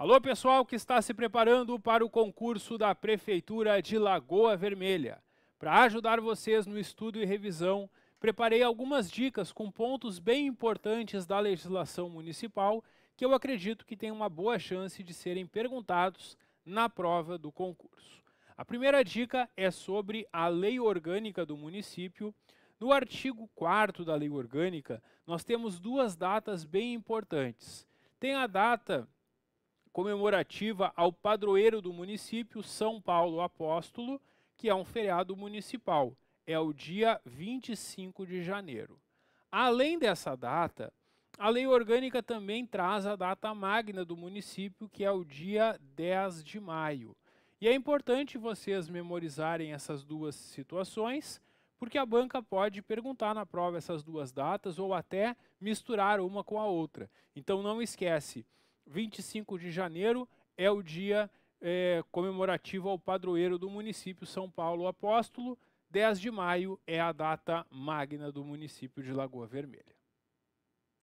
Alô, pessoal que está se preparando para o concurso da Prefeitura de Lagoa Vermelha. Para ajudar vocês no estudo e revisão, preparei algumas dicas com pontos bem importantes da legislação municipal que eu acredito que tem uma boa chance de serem perguntados na prova do concurso. A primeira dica é sobre a lei orgânica do município. No artigo 4 da lei orgânica, nós temos duas datas bem importantes. Tem a data comemorativa ao padroeiro do município, São Paulo Apóstolo, que é um feriado municipal. É o dia 25 de janeiro. Além dessa data, a lei orgânica também traz a data magna do município, que é o dia 10 de maio. E é importante vocês memorizarem essas duas situações, porque a banca pode perguntar na prova essas duas datas ou até misturar uma com a outra. Então não esquece, 25 de janeiro é o dia é, comemorativo ao padroeiro do município São Paulo Apóstolo. 10 de maio é a data magna do município de Lagoa Vermelha.